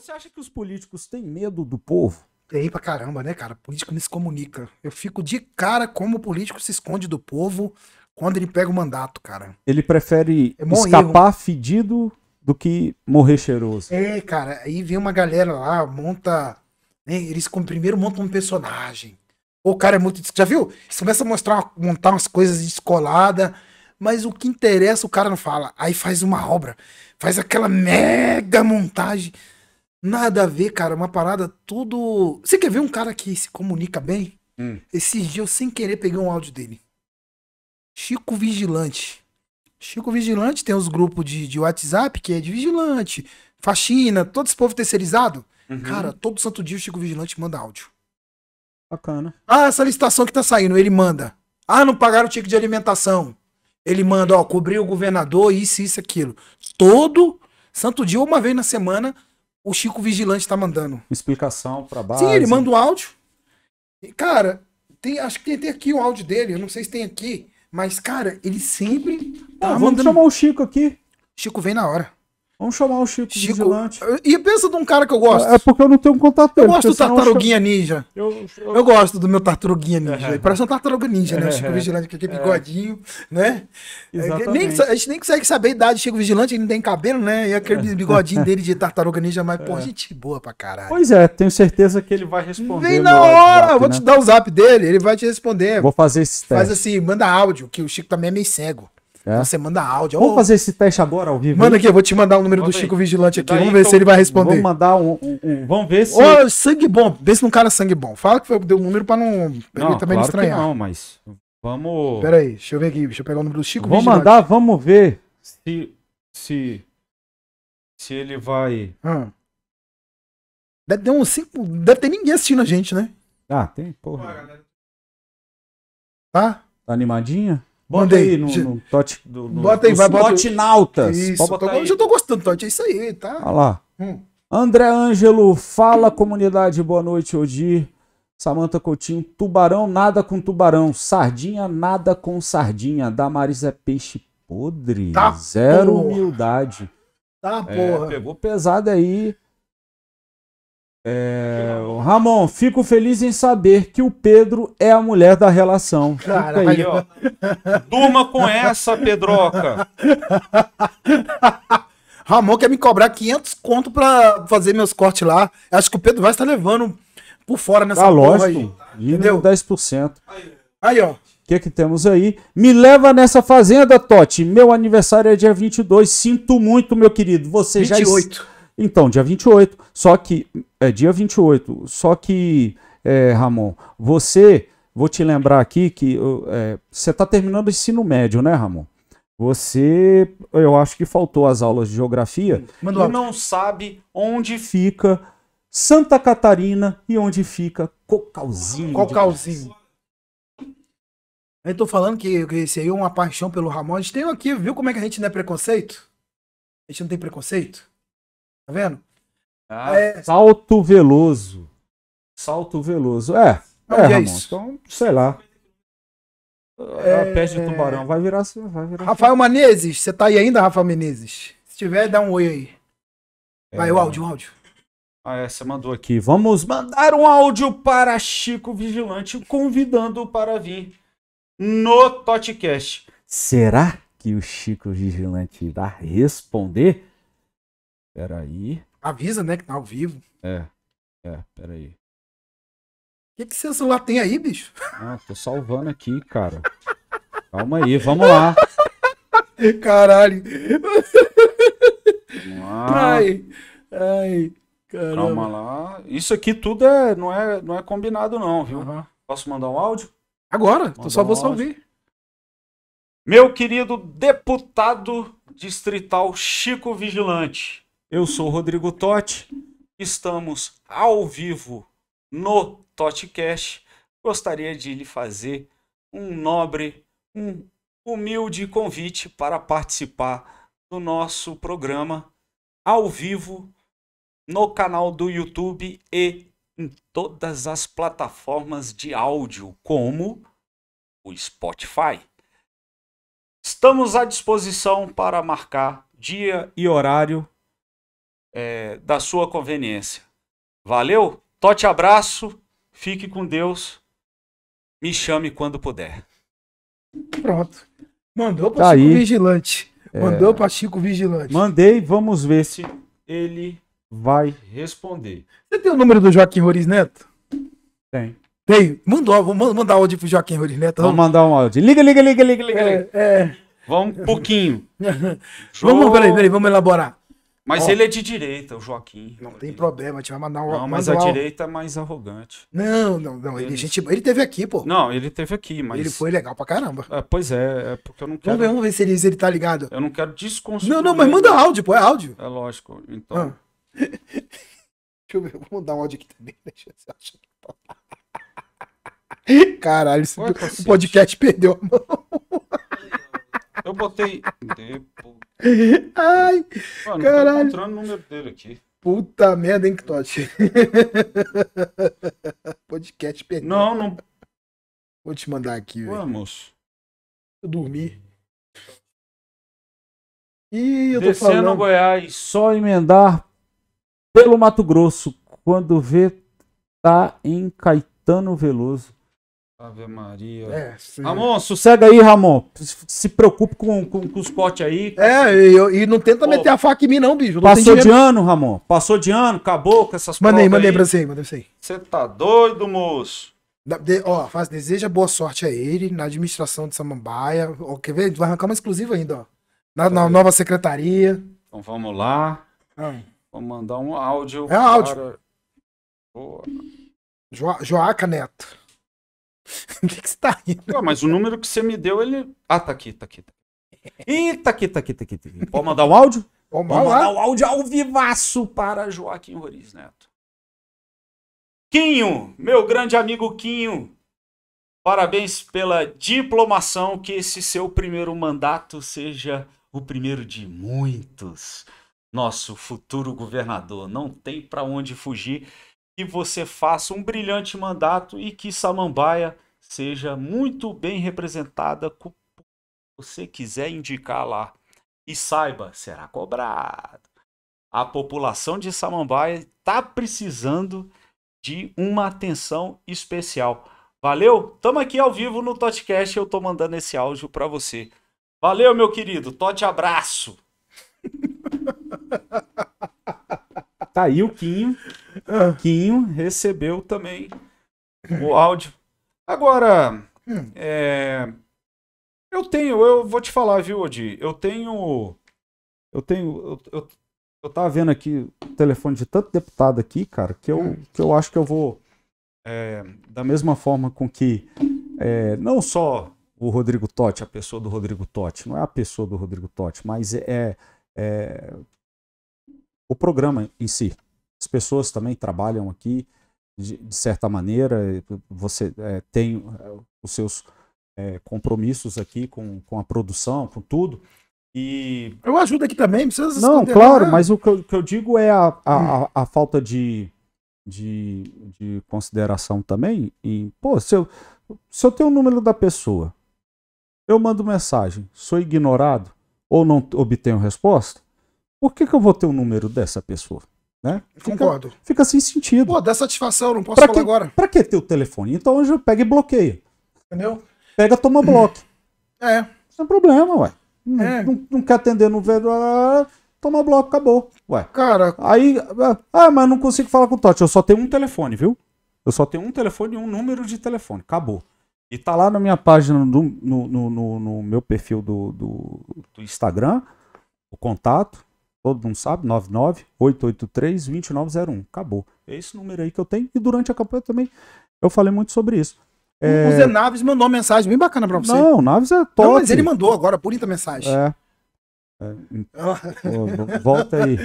Você acha que os políticos têm medo do povo? Tem pra caramba, né, cara? O político não se comunica. Eu fico de cara como o político se esconde do povo quando ele pega o mandato, cara. Ele prefere é escapar erro. fedido do que morrer cheiroso. É, cara, aí vem uma galera lá, monta. Né, eles primeiro montam um personagem. O cara é muito. Já viu? Eles começam a mostrar, montar umas coisas descoladas. Mas o que interessa, o cara não fala. Aí faz uma obra. Faz aquela mega montagem. Nada a ver, cara. Uma parada tudo. Você quer ver um cara que se comunica bem? Hum. Esses dias eu sem querer peguei um áudio dele. Chico Vigilante. Chico Vigilante tem os grupos de, de WhatsApp que é de vigilante, faxina, todo esse povo terceirizado. Uhum. Cara, todo santo dia o Chico Vigilante manda áudio. Bacana. Ah, essa licitação que tá saindo, ele manda. Ah, não pagaram o ticket de alimentação. Ele manda, ó, cobrir o governador, isso, isso, aquilo. Todo santo dia, uma vez na semana, o Chico Vigilante tá mandando. Explicação pra base. Sim, ele manda o um áudio. E, cara, tem, acho que tem aqui o áudio dele, eu não sei se tem aqui, mas, cara, ele sempre ah, tá Pô, mandando... vamos chamar o Chico aqui. Chico vem na hora. Vamos chamar o Chico, Chico Vigilante. E pensa de um cara que eu gosto. É, é porque eu não tenho um contato Eu gosto do Tartaruguinha eu... Ninja. Eu, eu... eu, gosto do meu Tartaruguinha Ninja. É, Parece um Tartaruga Ninja, né? O Chico é. Vigilante, com aquele é. bigodinho, né? Nem, a gente nem consegue saber a idade do Chico Vigilante, ele não tem cabelo, né? E aquele bigodinho dele de Tartaruga Ninja, mas, pô, gente boa pra caralho. Pois é, tenho certeza que ele vai responder. Vem na hora! WhatsApp, vou né? te dar o zap dele, ele vai te responder. Vou fazer esse teste. Faz assim, manda áudio, que o Chico também é meio cego. É. Então você manda áudio. Vamos oh, fazer esse teste agora ao vivo. Manda aqui, eu vou te mandar o número do Chico Vigilante aqui. Daí, vamos ver então, se ele vai responder. Vamos mandar um. um, um vamos ver se. Ô, oh, sangue bom. Vê se não cara é sangue bom. Fala que foi, deu o um número pra não. Pra não, ele também claro não estranhar. não, mas. Vamos. Pera aí, deixa eu ver aqui. Deixa eu pegar o número do Chico Vou Vigilante. mandar, vamos ver se. Se. Se ele vai. Hum. Deve ter uns cinco. Deve ter ninguém assistindo a gente, né? Ah, tem, porra. Tá? Tá animadinha? Bota Mandei. aí no, no Do, no, bota aí, vai botar. Nautas. Isso, tô, aí. já tô gostando, Tote. É isso aí, tá? Olha lá. Hum. André Ângelo, fala comunidade, boa noite, Odir. Samanta Coutinho, tubarão nada com tubarão, sardinha nada com sardinha, Damaris é peixe podre, tá zero porra. humildade. Tá, é, porra. É, pegou pesado aí. É, Ramon, fico feliz em saber que o Pedro é a mulher da relação. Cara, Aí, ó. Durma com essa, Pedroca. Ramon quer me cobrar 500 conto pra fazer meus cortes lá. Acho que o Pedro vai estar levando por fora nessa ah, lógico. aí. Entendeu? 10%. Aí, ó. O que, que temos aí? Me leva nessa fazenda, Totti. Meu aniversário é dia 22. Sinto muito, meu querido. Você 28. já. 28. Então, dia 28, só que. É dia 28, só que, é, Ramon, você. Vou te lembrar aqui que é, você está terminando o ensino médio, né, Ramon? Você, eu acho que faltou as aulas de geografia Mano, e não sabe onde fica Santa Catarina e onde fica Cocalzinho. Cocalzinho. Eu tô falando que esse aí é uma paixão pelo Ramon. A gente tem aqui, viu como é que a gente não é preconceito? A gente não tem preconceito? Tá vendo? Ah, é... Salto Veloso. Salto Veloso. É. Não, é, é então, sei lá. É, a é. peste de tubarão. Vai virar. Vai virar Rafael Menezes, você tá aí ainda, Rafael Menezes? Se tiver, dá um oi aí. Vai, é. o áudio, o áudio. Ah, é, você mandou aqui. Vamos mandar um áudio para Chico Vigilante, convidando para vir no Totcast. Será que o Chico Vigilante irá responder? Peraí. Avisa, né, que tá ao vivo. É. É, peraí. O que, que seu celular tem aí, bicho? Ah, tô salvando aqui, cara. Calma aí, vamos lá. Caralho. Vamos lá. Ai, ai, caramba. Calma lá. Isso aqui tudo é, não, é, não é combinado, não, viu? Uhum. Posso mandar um áudio? Agora, Tô só vou salvar. só ouvir. Meu querido deputado distrital Chico Vigilante. Eu sou Rodrigo Totti, estamos ao vivo no TotiCast. Gostaria de lhe fazer um nobre, um humilde convite para participar do nosso programa ao vivo no canal do YouTube e em todas as plataformas de áudio, como o Spotify. Estamos à disposição para marcar dia e horário é, da sua conveniência. Valeu? Tote abraço, fique com Deus, me chame quando puder. Pronto. Mandou para tá Chico aí. Vigilante. É... Mandou para Chico Vigilante. Mandei, vamos ver se ele vai responder. Você tem o número do Joaquim Roriz Neto? Tem. Tem. Mandou, vou mandar áudio pro Joaquim Roriz Neto. Vamos mandar um áudio. Liga, liga, liga, liga, liga. É, liga. é... Vamos um pouquinho. vamos, peraí, peraí, vamos elaborar. Mas ele é de direita, o Joaquim. Não tem problema, a gente vai mandar um. Não, mas a direita é mais arrogante. Não, não, não. Ele, é ele... Gente, ele teve aqui, pô. Não, ele teve aqui, mas. Ele foi legal pra caramba. É, pois é, é porque eu não quero. Vamos ver, vamos ver se ele, se ele tá ligado. Eu não quero desconstruir. Não, não, mas manda áudio, pô, é áudio. É lógico, então. Ah. Deixa eu ver, vou mandar um áudio aqui também. Deixa eu que tá achar. Caralho, o podcast perdeu a mão. Eu botei. Depo... Ai, Mano, caralho. Tô encontrando o número dele aqui. Puta merda, hein, Totti? Podcast perdido. Não, não. Vou te mandar aqui, Vamos. Eu dormi. E eu tô Descendo falando... Goiás. Só emendar pelo Mato Grosso. Quando vê, tá em Caetano Veloso. Ave Maria. É, Ramon, sossega aí, Ramon. Se preocupe com, com, com os potes aí. É, e, e não tenta Pô. meter a faca em mim, não, bicho. Não Passou de ano, Ramon. Passou de ano, acabou com essas coisas. Mandei, mandei pra você aí, mandei pra você aí. Você tá doido, moço? De, ó, faz, deseja boa sorte a ele na administração de Samambaia. Ó, quer ver? Vai arrancar uma exclusiva ainda, ó. Na, na nova secretaria. Então vamos lá. Ah. Vou mandar um áudio. É um áudio. Para... Boa. Jo, Joaca Neto. O que, que você tá rindo? mas o número que você me deu, ele. Ah, tá aqui, tá aqui. Tá aqui. Ih, tá aqui, tá aqui, tá aqui. Tá aqui. Pode mandar o áudio? Vamos, Vamos mandar o áudio ao vivaço para Joaquim Roriz Neto. Quinho, meu grande amigo Quinho, parabéns pela diplomação, que esse seu primeiro mandato seja o primeiro de muitos. Nosso futuro governador não tem para onde fugir que você faça um brilhante mandato e que Samambaia seja muito bem representada com você quiser indicar lá. E saiba, será cobrado. A população de Samambaia está precisando de uma atenção especial. Valeu? Tamo aqui ao vivo no Totcast, eu tô mandando esse áudio para você. Valeu, meu querido. Tote abraço. Tá aí o Quinho. Quinho ah. recebeu também o áudio. Agora, hum. é, eu tenho, eu vou te falar, viu, Odi? Eu tenho. Eu tenho. Eu, eu, eu tava vendo aqui o telefone de tanto deputado aqui, cara, que eu, hum. que eu acho que eu vou. É, da mesma forma com que é, não só o Rodrigo Totti, a pessoa do Rodrigo Totti, não é a pessoa do Rodrigo Totti, mas é, é o programa em si. As pessoas também trabalham aqui de, de certa maneira. Você é, tem eh, os seus é, compromissos aqui com, com a produção, com tudo. E... Eu ajudo aqui também, precisa Não, claro, né? mas o que eu, que eu, digo é a, a, hum. a, a falta de, de, de, consideração também. E, pô, se eu, se eu tenho o número da pessoa, eu mando mensagem, sou ignorado ou não obtenho resposta, por que, que eu vou ter o número dessa pessoa? Né? Concordo. Fica sem sentido. Pô, dá satisfação, não posso pra falar que, agora. Pra que ter o telefone? Então hoje pega e bloqueia. Entendeu? Pega, toma bloco. É. Sem é problema, ué. Não, é. não, não quer atender, não vê. Ah, ah, ah, toma bloco, acabou. Ué. Cara. Aí. Ah, mas não consigo falar com o Totti. Eu só tenho um telefone, viu? Eu só tenho um telefone e um número de telefone. Acabou. E tá lá na minha página, no, no, no, no meu perfil do, do, do Instagram, o contato. Todo mundo sabe, 99-883-2901. Acabou. É esse número aí que eu tenho. E durante a campanha também eu falei muito sobre isso. É... O Zé Naves mandou uma mensagem bem bacana pra você. Não, Naves é top. Não, mas ele mandou agora, bonita mensagem. É. é. Pô, volta aí.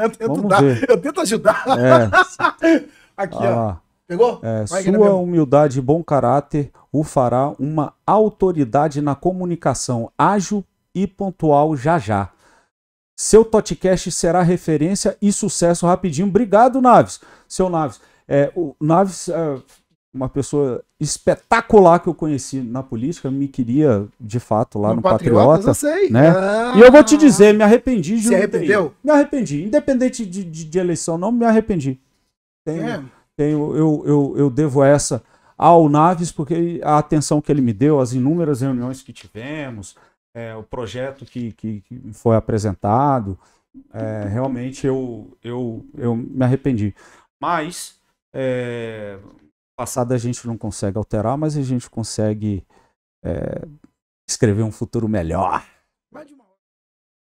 Eu tento, Vamos dar, ver. eu tento ajudar. É. Aqui, ah. ó. Pegou? É, sua humildade e bom caráter o fará uma autoridade na comunicação, ágil e pontual já já. Seu podcast será referência e sucesso rapidinho. Obrigado, Naves. Seu Naves. É, o Naves é uma pessoa espetacular que eu conheci na política, me queria de fato lá no, no Patriota. Eu sei. Né? Ah, e eu vou te ah. dizer, me arrependi de Se arrependeu? Me arrependi. Independente de, de, de eleição, não me arrependi. Tenho, é. tenho, eu, eu, eu devo essa ao Naves, porque a atenção que ele me deu, as inúmeras reuniões que tivemos, é, o projeto que, que, que foi apresentado. É, realmente eu, eu, eu me arrependi. Mas, é, passado a gente não consegue alterar, mas a gente consegue é, escrever um futuro melhor.